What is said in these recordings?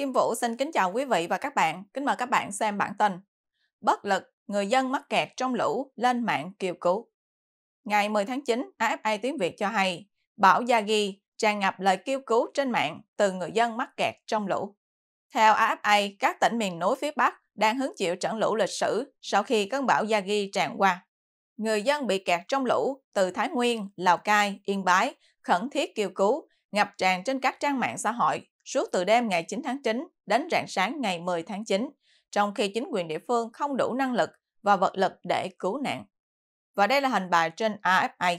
Kim Vũ xin kính chào quý vị và các bạn. Kính mời các bạn xem bản tin. Bất lực, người dân mắc kẹt trong lũ lên mạng kêu cứu. Ngày 10 tháng 9, AFA tiếng Việt cho hay, bão Yagi tràn ngập lời kêu cứu trên mạng từ người dân mắc kẹt trong lũ. Theo AFA, các tỉnh miền núi phía Bắc đang hứng chịu trận lũ lịch sử sau khi cơn bão Yagi tràn qua. Người dân bị kẹt trong lũ từ Thái Nguyên, Lào Cai, Yên Bái khẩn thiết kêu cứu, ngập tràn trên các trang mạng xã hội suốt từ đêm ngày 9 tháng 9 đến rạng sáng ngày 10 tháng 9, trong khi chính quyền địa phương không đủ năng lực và vật lực để cứu nạn. Và đây là hình bài trên AFA.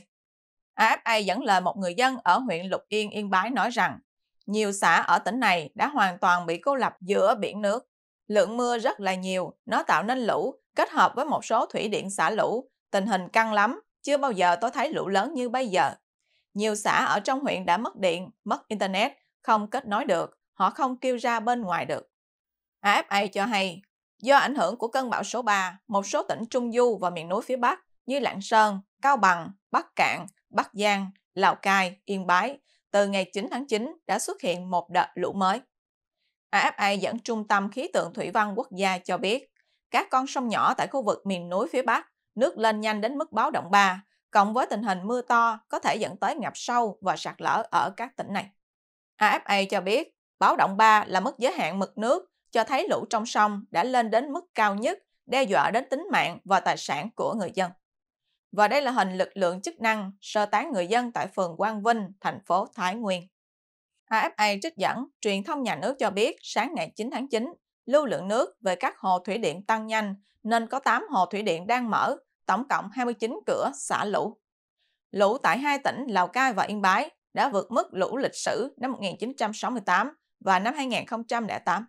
AFA dẫn lời một người dân ở huyện Lục Yên, Yên Bái nói rằng nhiều xã ở tỉnh này đã hoàn toàn bị cô lập giữa biển nước. Lượng mưa rất là nhiều, nó tạo nên lũ, kết hợp với một số thủy điện xả lũ. Tình hình căng lắm, chưa bao giờ tôi thấy lũ lớn như bây giờ. Nhiều xã ở trong huyện đã mất điện, mất internet không kết nối được, họ không kêu ra bên ngoài được. AFA cho hay, do ảnh hưởng của cơn bão số 3, một số tỉnh Trung Du và miền núi phía Bắc như Lạng Sơn, Cao Bằng, Bắc Cạn, Bắc Giang, Lào Cai, Yên Bái từ ngày 9 tháng 9 đã xuất hiện một đợt lũ mới. AFA dẫn Trung tâm Khí tượng Thủy văn Quốc gia cho biết, các con sông nhỏ tại khu vực miền núi phía Bắc nước lên nhanh đến mức báo động 3, cộng với tình hình mưa to có thể dẫn tới ngập sâu và sạt lở ở các tỉnh này. AFA cho biết, báo động 3 là mức giới hạn mực nước cho thấy lũ trong sông đã lên đến mức cao nhất, đe dọa đến tính mạng và tài sản của người dân. Và đây là hình lực lượng chức năng sơ tán người dân tại phường Quang Vinh, thành phố Thái Nguyên. AFA trích dẫn, truyền thông nhà nước cho biết sáng ngày 9 tháng 9, lưu lượng nước về các hồ thủy điện tăng nhanh nên có 8 hồ thủy điện đang mở, tổng cộng 29 cửa xả lũ. Lũ tại hai tỉnh Lào Cai và Yên Bái đã vượt mức lũ lịch sử năm 1968 và năm 2008.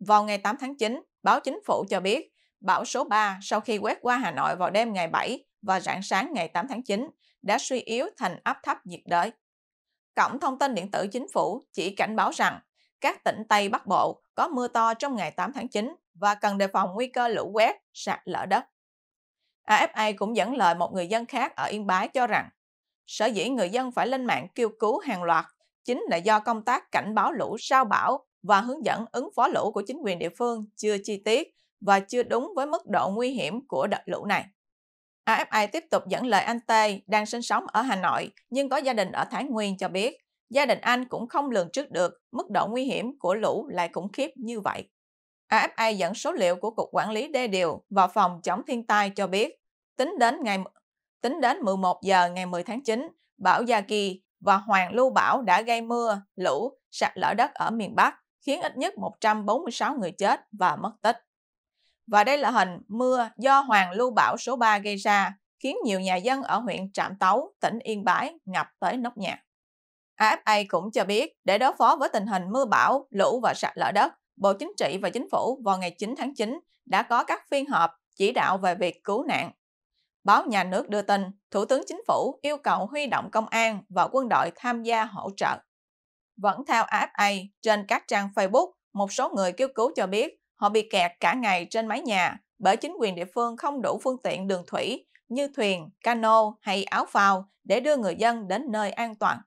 Vào ngày 8 tháng 9, báo chính phủ cho biết bão số 3 sau khi quét qua Hà Nội vào đêm ngày 7 và rạng sáng ngày 8 tháng 9 đã suy yếu thành áp thấp nhiệt đới. Cổng thông tin điện tử chính phủ chỉ cảnh báo rằng các tỉnh Tây Bắc Bộ có mưa to trong ngày 8 tháng 9 và cần đề phòng nguy cơ lũ quét, sạt lở đất. AFA cũng dẫn lời một người dân khác ở Yên Bái cho rằng Sở dĩ người dân phải lên mạng kêu cứu hàng loạt chính là do công tác cảnh báo lũ sao bão và hướng dẫn ứng phó lũ của chính quyền địa phương chưa chi tiết và chưa đúng với mức độ nguy hiểm của đợt lũ này. AFI tiếp tục dẫn lời anh Tê đang sinh sống ở Hà Nội nhưng có gia đình ở Thái Nguyên cho biết gia đình anh cũng không lường trước được mức độ nguy hiểm của lũ lại khủng khiếp như vậy. Afi dẫn số liệu của Cục Quản lý Đê Điều và Phòng chống thiên tai cho biết, tính đến ngày Tính đến 11 giờ ngày 10 tháng 9, bão Gia Kỳ và Hoàng Lưu Bảo đã gây mưa, lũ, sạt lở đất ở miền Bắc, khiến ít nhất 146 người chết và mất tích. Và đây là hình mưa do Hoàng Lưu Bảo số 3 gây ra, khiến nhiều nhà dân ở huyện Trạm Tấu, tỉnh Yên Bái ngập tới nóc nhà. AFA cũng cho biết, để đối phó với tình hình mưa bão, lũ và sạt lở đất, Bộ Chính trị và Chính phủ vào ngày 9 tháng 9 đã có các phiên họp chỉ đạo về việc cứu nạn Báo nhà nước đưa tin, Thủ tướng Chính phủ yêu cầu huy động công an và quân đội tham gia hỗ trợ. Vẫn theo AFA, trên các trang Facebook, một số người kêu cứu cho biết họ bị kẹt cả ngày trên mái nhà bởi chính quyền địa phương không đủ phương tiện đường thủy như thuyền, cano hay áo phao để đưa người dân đến nơi an toàn.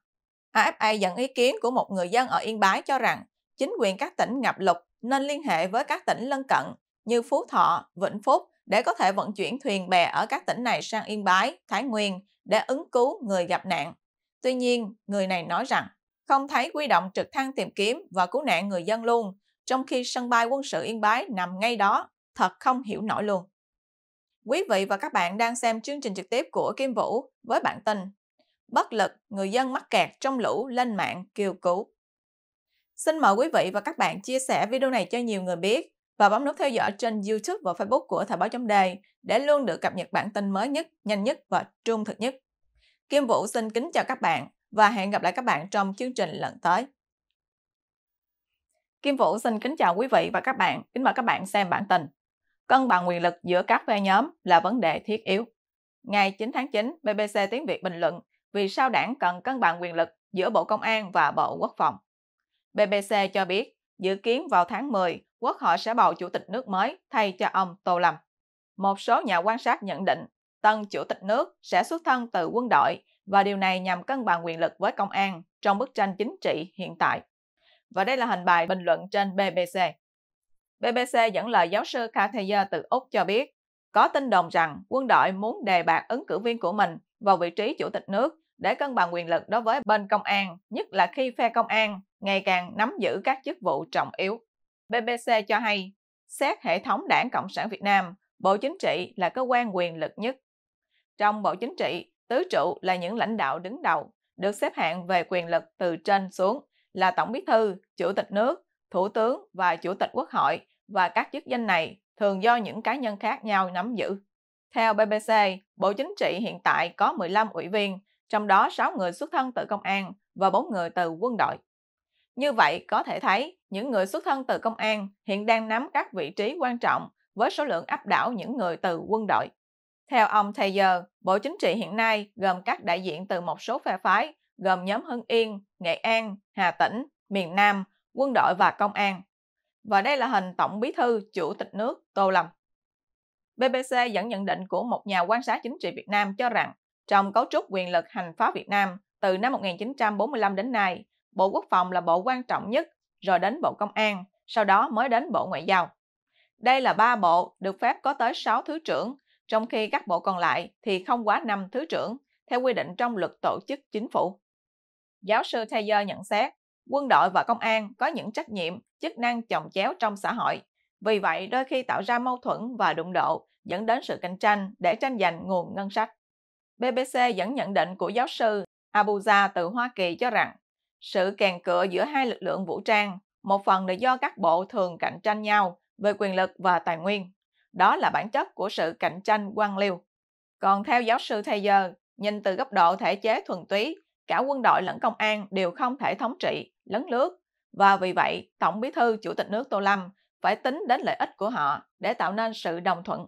AFA dẫn ý kiến của một người dân ở Yên Bái cho rằng chính quyền các tỉnh ngập lụt nên liên hệ với các tỉnh lân cận như Phú Thọ, Vĩnh Phúc để có thể vận chuyển thuyền bè ở các tỉnh này sang Yên Bái, Thái Nguyên để ứng cứu người gặp nạn. Tuy nhiên, người này nói rằng không thấy quy động trực thăng tìm kiếm và cứu nạn người dân luôn, trong khi sân bay quân sự Yên Bái nằm ngay đó, thật không hiểu nổi luôn. Quý vị và các bạn đang xem chương trình trực tiếp của Kim Vũ với bản tin Bất lực, người dân mắc kẹt trong lũ lên mạng kêu cứu. Xin mời quý vị và các bạn chia sẻ video này cho nhiều người biết và bấm nút theo dõi trên YouTube và Facebook của Thời báo chấm đề để luôn được cập nhật bản tin mới nhất, nhanh nhất và trung thực nhất. Kim Vũ xin kính chào các bạn và hẹn gặp lại các bạn trong chương trình lần tới. Kim Vũ xin kính chào quý vị và các bạn, kính mời các bạn xem bản tin. Cân bằng quyền lực giữa các phe nhóm là vấn đề thiết yếu. Ngày 9 tháng 9, BBC Tiếng Việt bình luận vì sao đảng cần cân bằng quyền lực giữa Bộ Công an và Bộ Quốc phòng. BBC cho biết, dự kiến vào tháng 10, quốc hội sẽ bầu chủ tịch nước mới thay cho ông Tô Lâm. Một số nhà quan sát nhận định tân chủ tịch nước sẽ xuất thân từ quân đội và điều này nhằm cân bằng quyền lực với công an trong bức tranh chính trị hiện tại. Và đây là hình bài bình luận trên BBC. BBC dẫn lời giáo sư Carthayer từ Úc cho biết, có tin đồn rằng quân đội muốn đề bạt ứng cử viên của mình vào vị trí chủ tịch nước để cân bằng quyền lực đối với bên công an, nhất là khi phe công an ngày càng nắm giữ các chức vụ trọng yếu. BBC cho hay, xét hệ thống đảng Cộng sản Việt Nam, Bộ Chính trị là cơ quan quyền lực nhất. Trong Bộ Chính trị, tứ trụ là những lãnh đạo đứng đầu, được xếp hạng về quyền lực từ trên xuống là Tổng Bí thư, Chủ tịch nước, Thủ tướng và Chủ tịch Quốc hội và các chức danh này thường do những cá nhân khác nhau nắm giữ. Theo BBC, Bộ Chính trị hiện tại có 15 ủy viên, trong đó 6 người xuất thân từ công an và 4 người từ quân đội. Như vậy, có thể thấy, những người xuất thân từ công an hiện đang nắm các vị trí quan trọng với số lượng áp đảo những người từ quân đội. Theo ông Taylor, Bộ Chính trị hiện nay gồm các đại diện từ một số phe phái gồm nhóm Hưng Yên, Nghệ An, Hà Tĩnh, miền Nam, quân đội và công an. Và đây là hình Tổng Bí thư Chủ tịch nước Tô Lâm. BBC dẫn nhận định của một nhà quan sát chính trị Việt Nam cho rằng trong cấu trúc quyền lực hành pháp Việt Nam từ năm 1945 đến nay, Bộ Quốc phòng là bộ quan trọng nhất, rồi đến Bộ Công an, sau đó mới đến Bộ Ngoại giao. Đây là ba bộ được phép có tới 6 thứ trưởng, trong khi các bộ còn lại thì không quá 5 thứ trưởng, theo quy định trong luật tổ chức chính phủ. Giáo sư Taylor nhận xét, quân đội và công an có những trách nhiệm, chức năng chồng chéo trong xã hội. Vì vậy, đôi khi tạo ra mâu thuẫn và đụng độ, dẫn đến sự cạnh tranh để tranh giành nguồn ngân sách. BBC dẫn nhận định của giáo sư Abuja từ Hoa Kỳ cho rằng sự càng cựa giữa hai lực lượng vũ trang, một phần là do các bộ thường cạnh tranh nhau về quyền lực và tài nguyên. Đó là bản chất của sự cạnh tranh quan liêu. Còn theo giáo sư giờ, nhìn từ góc độ thể chế thuần túy, cả quân đội lẫn công an đều không thể thống trị, lấn lướt. Và vì vậy, Tổng bí thư Chủ tịch nước Tô Lâm phải tính đến lợi ích của họ để tạo nên sự đồng thuận.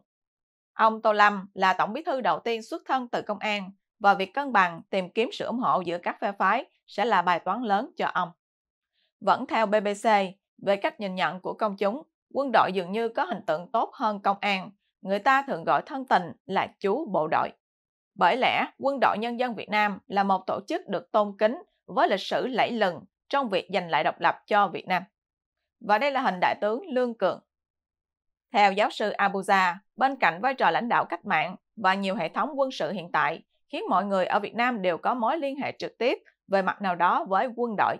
Ông Tô Lâm là Tổng bí thư đầu tiên xuất thân từ công an, và việc cân bằng tìm kiếm sự ủng hộ giữa các phe phái sẽ là bài toán lớn cho ông. Vẫn theo BBC, về cách nhìn nhận của công chúng, quân đội dường như có hình tượng tốt hơn công an, người ta thường gọi thân tình là chú bộ đội. Bởi lẽ, Quân đội Nhân dân Việt Nam là một tổ chức được tôn kính với lịch sử lẫy lừng trong việc giành lại độc lập cho Việt Nam. Và đây là hình đại tướng Lương Cường. Theo giáo sư Abuja, bên cạnh vai trò lãnh đạo cách mạng và nhiều hệ thống quân sự hiện tại khiến mọi người ở Việt Nam đều có mối liên hệ trực tiếp về mặt nào đó với quân đội.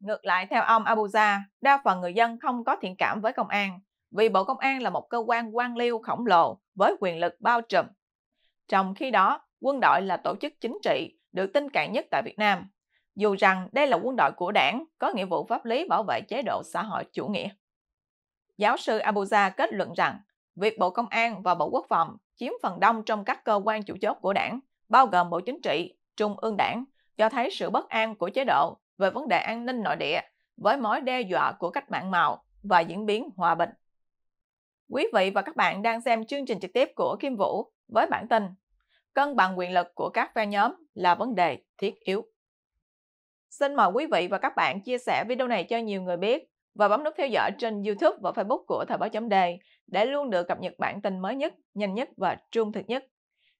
Ngược lại theo ông Abuja, đa phần người dân không có thiện cảm với công an, vì Bộ Công an là một cơ quan quan liêu khổng lồ với quyền lực bao trùm. Trong khi đó, quân đội là tổ chức chính trị được tin cậy nhất tại Việt Nam, dù rằng đây là quân đội của đảng có nghĩa vụ pháp lý bảo vệ chế độ xã hội chủ nghĩa. Giáo sư Abuja kết luận rằng, việc Bộ Công an và Bộ Quốc phòng chiếm phần đông trong các cơ quan chủ chốt của đảng bao gồm Bộ Chính trị, Trung ương Đảng, cho thấy sự bất an của chế độ về vấn đề an ninh nội địa với mối đe dọa của cách mạng màu và diễn biến hòa bình. Quý vị và các bạn đang xem chương trình trực tiếp của Kim Vũ với bản tin Cân bằng quyền lực của các phe nhóm là vấn đề thiết yếu. Xin mời quý vị và các bạn chia sẻ video này cho nhiều người biết và bấm nút theo dõi trên YouTube và Facebook của Thời báo chấm đề để luôn được cập nhật bản tin mới nhất, nhanh nhất và trung thực nhất.